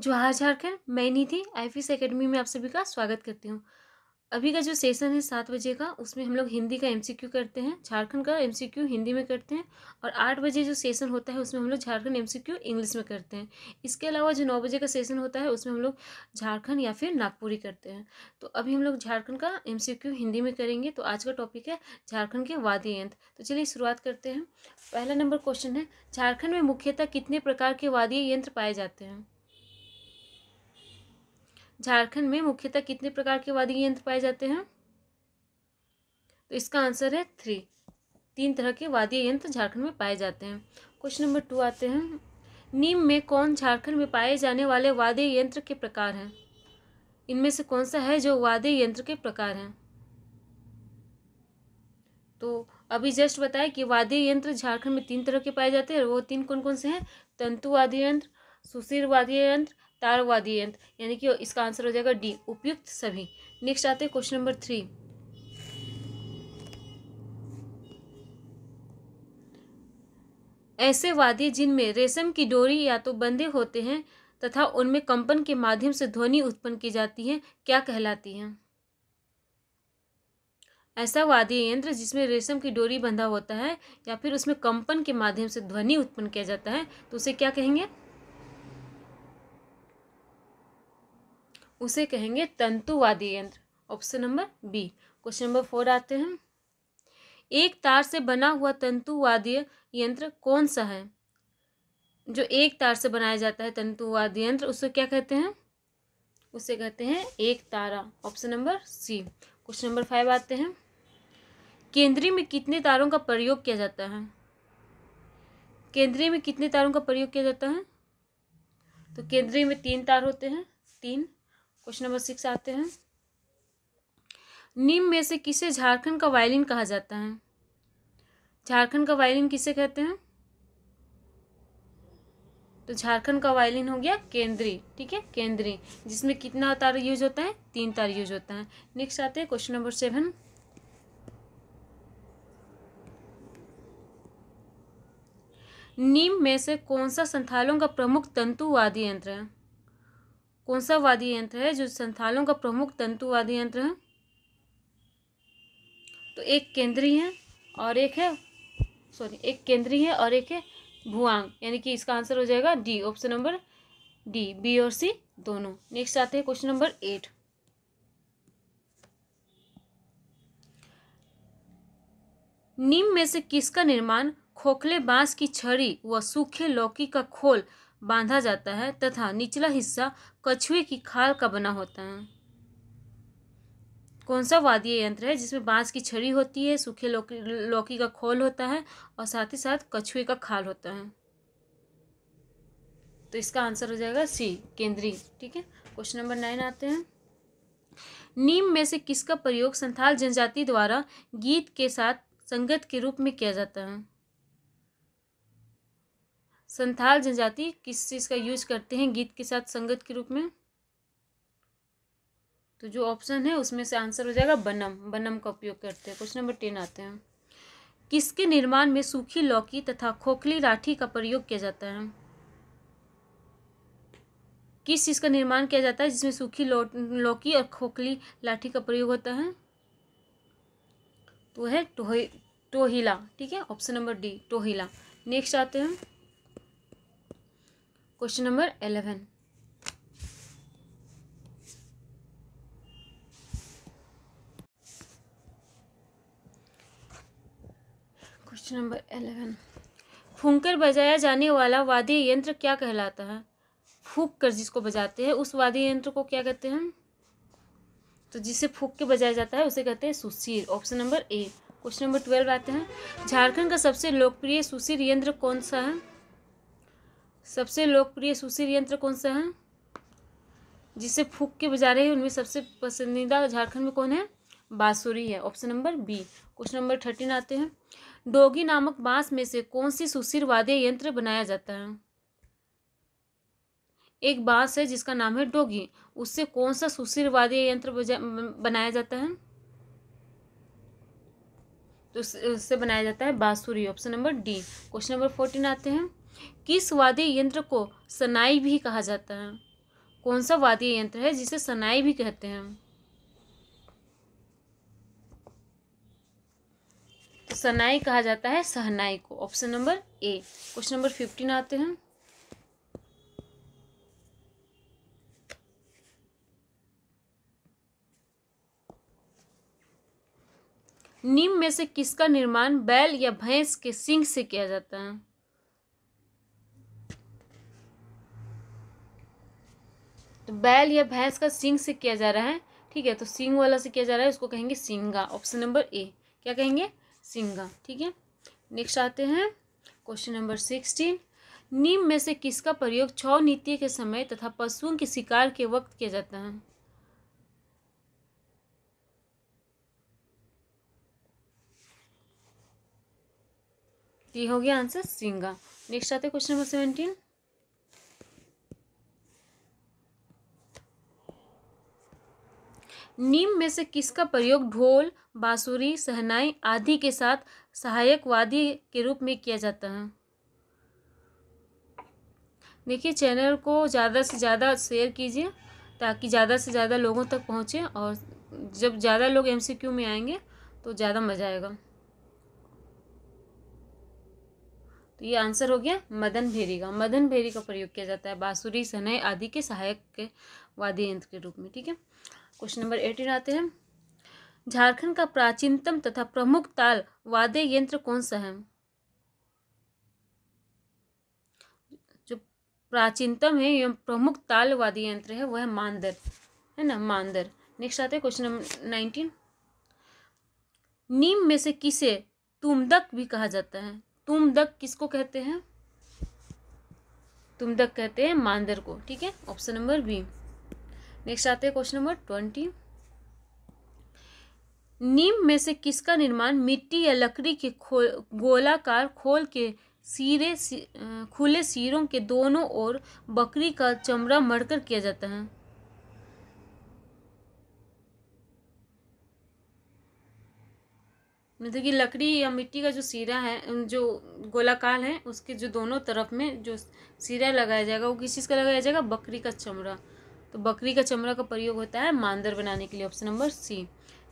जोहार झारखंड मैं निधि आईफीएस एकेडमी में आप सभी का स्वागत करती हूँ अभी का जो सेशन है सात बजे का उसमें हम लोग हिंदी का एमसीक्यू करते हैं झारखंड का एमसीक्यू हिंदी में करते हैं और आठ बजे जो सेशन होता है उसमें हम लोग झारखंड एमसीक्यू इंग्लिश में करते हैं इसके अलावा जो नौ बजे का सेशन होता है उसमें हम लोग झारखंड या फिर नागपुरी करते हैं तो अभी हम लोग झारखंड का एम हिंदी में करेंगे तो आज का टॉपिक है झारखंड के वाद्य यंत्र तो चलिए शुरुआत करते हैं पहला नंबर क्वेश्चन है झारखंड में मुख्यतः कितने प्रकार के वाद्य यंत्र पाए जाते हैं झारखंड में मुख्यतः कितने प्रकार के वाद्य यंत्र पाए जाते हैं तो इसका आंसर है थ्री तीन तरह के वाद्य यंत्र झारखंड में पाए जाते हैं क्वेश्चन नंबर टू आते हैं नीम में कौन झारखंड में पाए जाने वाले वाद्य यंत्र के प्रकार हैं इनमें से कौन सा है जो वाद्य यंत्र के प्रकार हैं तो अभी जस्ट बताया कि वाद्य यंत्र झारखंड में तीन तरह के पाए जाते हैं वो तीन कौन कौन से हैं तंतु वाद्य यंत्र सुशीर वाद्य यंत्र तारवादी यंत्र यानी कि इसका आंसर हो जाएगा डी उपयुक्त सभी नेक्स्ट आते हैं क्वेश्चन नंबर थ्री ऐसे वाद्य जिनमें रेशम की डोरी या तो बंधे होते हैं तथा उनमें कंपन के माध्यम से ध्वनि उत्पन्न की जाती है क्या कहलाती है ऐसा वाद्य यंत्र जिसमें रेशम की डोरी बंधा होता है या फिर उसमें कंपन के माध्यम से ध्वनि उत्पन्न किया जाता है तो उसे क्या कहेंगे उसे कहेंगे तंतुवादी यंत्र option number B question number four आते हैं एक तार से बना हुआ तंतुवादी यंत्र कौन सा है जो एक तार से बनाया जाता है तंतुवादी यंत्र उसे क्या कहते हैं उसे कहते हैं एक तारा option number C question number five आते हैं केंद्रीय में कितने तारों का प्रयोग किया जाता है केंद्रीय में कितने तारों का प्रयोग किया जाता है तो केंद्रीय में तीन तार होते हैं तीन क्वेश्चन नंबर सिक्स आते हैं नीम में से किसे झारखंड का वायलिन कहा जाता है झारखंड का वायलिन किसे कहते हैं तो झारखंड का वायलिन हो गया केंद्रीय ठीक है केंद्रीय जिसमें कितना तार यूज होता है तीन तार यूज होता है नेक्स्ट आते हैं क्वेश्चन नंबर सेवन नीम में से कौन सा संथालों का प्रमुख तंतुवादी यंत्र है कौन सा वाद्य यंत्र है जो संथालों का प्रमुख तंतु वाद्य यंत्र है तो एक केंद्रीय है और एक है सॉरी एक केंद्रीय है और एक है भुआंग यानी कि इसका आंसर हो जाएगा D option number D B और सी दोनों नेक्स्ट आते हैं क्वेश्चन नंबर एट नीम में से किसका निर्माण खोखले बांस की छड़ी व सूखे लौकी का खोल बांधा जाता है तथा निचला हिस्सा कछुए की खाल का बना होता है कौन सा वाद्य यंत्र है जिसमें बांस की छड़ी होती है सूखे लौकी लौकी का खोल होता है और साथ ही साथ कछुए का खाल होता है तो इसका आंसर हो जाएगा सी केंद्रीय ठीक है क्वेश्चन नंबर नाइन आते हैं नीम में से किसका प्रयोग संथाल जनजाति द्वारा गीत के साथ संगत के रूप में किया जाता है संथाल जनजाति किस चीज़ का यूज करते हैं गीत के साथ संगत के रूप में तो जो ऑप्शन है उसमें से आंसर हो जाएगा बनम बनम का उपयोग करते हैं क्वेश्चन नंबर टेन आते हैं किसके निर्माण में सूखी लौकी तथा खोखली राठी का प्रयोग किया जाता है किस चीज़ का निर्माण किया जाता है जिसमें सूखी लौ लौकी और खोखली लाठी का प्रयोग होता है तो है टोही टोहिला ठीक है ऑप्शन नंबर डी टोहिला नेक्स्ट आते हैं question number eleven question number eleven फूंकर बजाया जाने वाला वाद्य यंत्र क्या कहलाता है फूक कर जिसको बजाते हैं उस वाद्य यंत्र को क्या कहते हैं तो जिसे फूक के बजाया जाता है उसे कहते हैं सुशीर option number A question number twelve आते हैं झारखंड का सबसे लोकप्रिय सुशीर यंत्र कौन सा है सबसे लोकप्रिय सुशील यंत्र कौन सा है जिसे फूक के बजा रहे हैं उनमें सबसे पसंदीदा झारखंड में कौन है बाँसुरी है option number B question number thirteen आते हैं डोगी नामक बांस में से कौन सी सुशीर वाद्य यंत्र बनाया जाता है एक बांस है जिसका नाम है डोगी उससे कौन सा सुशीर वाद्य यंत्र बनाया जाता है तो उससे बनाया जाता है बाँसुरी option number D question number fourteen आते हैं किस वाद्य यंत्र को सनाई भी कहा जाता है कौन सा वाद्य यंत्र है जिसे सनाई भी कहते हैं सनाई कहा जाता है सहनाई को option number A question number fifteen आते हैं नीम में से किसका निर्माण बैल या भैंस के सिंग से किया जाता है तो बैल या भैंस का सिंग से किया जा रहा है ठीक है तो सिंग वाला से किया जा रहा है उसको कहेंगे सिंगा ऑप्शन नंबर ए क्या कहेंगे सिंगा ठीक है नेक्स्ट आते हैं क्वेश्चन नंबर सिक्सटीन नीम में से किसका प्रयोग छ नीति के समय तथा पशुओं के शिकार के वक्त किया जाता है ये हो गया आंसर सिंगा नेक्स्ट आते हैं क्वेश्चन नंबर सेवेंटीन नीम में से किसका प्रयोग ढोल बाँसुरी सहनाई आदि के साथ सहायक वादी के रूप में किया जाता है देखिए चैनल को ज़्यादा से ज़्यादा शेयर कीजिए ताकि ज़्यादा से ज़्यादा लोगों तक पहुँचे और जब ज़्यादा लोग एमसीक्यू में आएंगे तो ज़्यादा मज़ा आएगा तो ये आंसर हो गया मदन भेरी का मदन भेरी का प्रयोग किया जाता है बाँसुरी सनय आदि के सहायक के वाद्य यंत्र के रूप में ठीक है क्वेश्चन नंबर एटीन आते हैं झारखंड का प्राचीनतम तथा प्रमुख ताल वादे यंत्र कौन सा है जो प्राचीनतम है एवं प्रमुख ताल वाद्य यंत्र है वह है मांदर है ना मांदर नेक्स्ट आते हैं क्वेश्चन नंबर नाइनटीन नीम में से किसे तुमदक भी कहा जाता है तुमदक किसको कहते हैं तुमदक कहते हैं मांदर को ठीक है ऑप्शन नंबर बी नेक्स्ट आते हैं क्वेश्चन नंबर ट्वेंटी नीम में से किसका निर्माण मिट्टी या लकड़ी के खो गोलाकार खोल के सीरे सी, खुले सीरों के दोनों ओर बकरी का चमड़ा मरकर किया जाता है मतलब कि लकड़ी या मिट्टी का जो सीरा है जो गोलाकार है उसके जो दोनों तरफ में जो सीरा लगाया जाएगा वो किस चीज़ का लगाया जाएगा बकरी का चमड़ा तो बकरी का चमड़ा का प्रयोग होता है मांदर बनाने के लिए ऑप्शन नंबर सी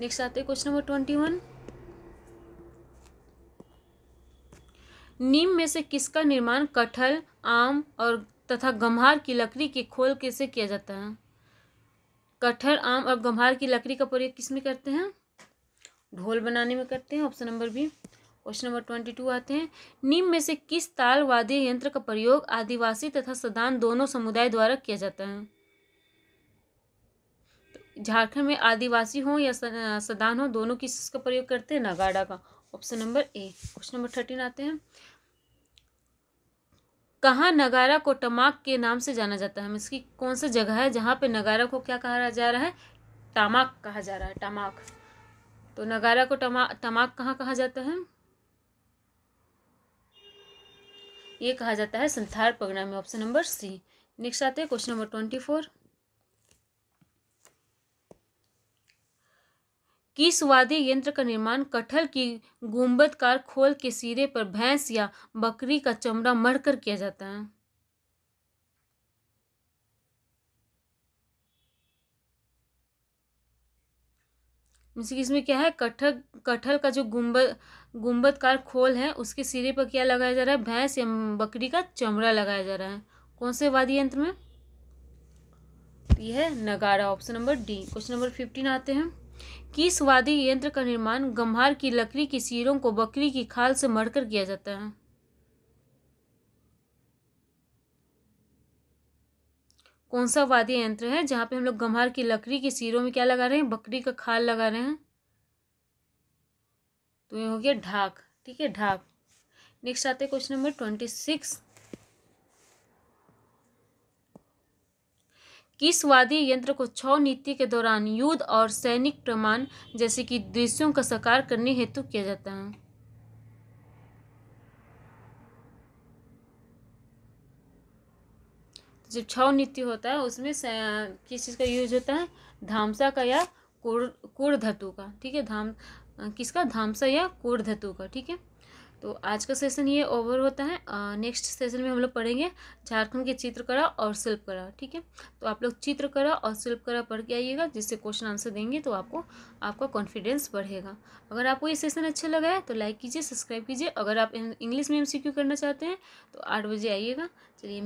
नेक्स्ट आते हैं क्वेश्चन नंबर ट्वेंटी वन नीम में से किसका निर्माण कटहल आम और तथा गम्हार की लकड़ी के खोल कैसे किया जाता है कटहल आम और गम्हार की लकड़ी का प्रयोग किस में करते हैं ढोल बनाने में करते हैं option number B question number twenty two आते हैं नीम में से किस ताल वाद्य यंत्र का प्रयोग आदिवासी तथा सदान दोनों समुदाय द्वारा किया जाता है झारखंड में आदिवासी हो या सदान हो दोनों किस का प्रयोग करते हैं नगाड़ा का option number A question number thirteen आते हैं कहाँ नगारा को टमाक के नाम से जाना जाता है इसकी कौन सा जगह है जहाँ पे नगारा को क्या कहा जा रहा है टमाक कहा जा रहा है टमाक तो नगारा को टमा टमाक कहाँ कहा जाता है ये कहा जाता है संथार पगड़ा में ऑप्शन नंबर सी नेक्स्ट आते हैं क्वेश्चन नंबर ट्वेंटी फोर किस वाद्य यंत्र का निर्माण कटहल की गुंबदकार खोल के सिरे पर भैंस या बकरी का चमड़ा मढ़कर किया जाता है इसमें क्या है कटहल कटहल का जो गुंबद गुंबदकार खोल है उसके सिरे पर क्या लगाया जा रहा है भैंस या बकरी का चमड़ा लगाया जा रहा है कौन से वाद्य यंत्र में तो यह है नगारा option number D question number fifteen आते हैं कीसवादी यंत्र का निर्माण गम्हार की लकड़ी की सीरों को बकरी की खाल से मरकर किया जाता है कौन सा वाद्य यंत्र है जहां पे हम लोग गम्हार की लकड़ी के सीरों में क्या लगा रहे हैं बकरी का खाल लगा रहे हैं तो ये हो गया ढाक ठीक है ढाक नेक्स्ट आते क्वेश्चन नंबर ट्वेंटी सिक्स किस वादी यंत्र को छौ नीति के दौरान युद्ध और सैनिक प्रमाण जैसे कि दृश्यों का साकार करने हेतु किया जाता है तो जो छौ नीति होता है उसमें किस चीज़ का यूज होता है धामसा का या कुर कुर धातु का ठीक है धाम किसका धामसा या कुर धातु का ठीक है तो आज का सेशन ये ओवर होता है नेक्स्ट सेशन में हम लोग पढ़ेंगे झारखंड की चित्रकला और शिल्पकला ठीक है तो आप लोग चित्रकला और शिल्पकला पढ़ के आइएगा जिससे क्वेश्चन आंसर देंगे तो आपको आपका कॉन्फिडेंस बढ़ेगा अगर आपको ये सेशन अच्छा लगा है तो लाइक कीजिए सब्सक्राइब कीजिए अगर आप इंग्लिश में एम करना चाहते हैं तो आठ बजे आइएगा चलिए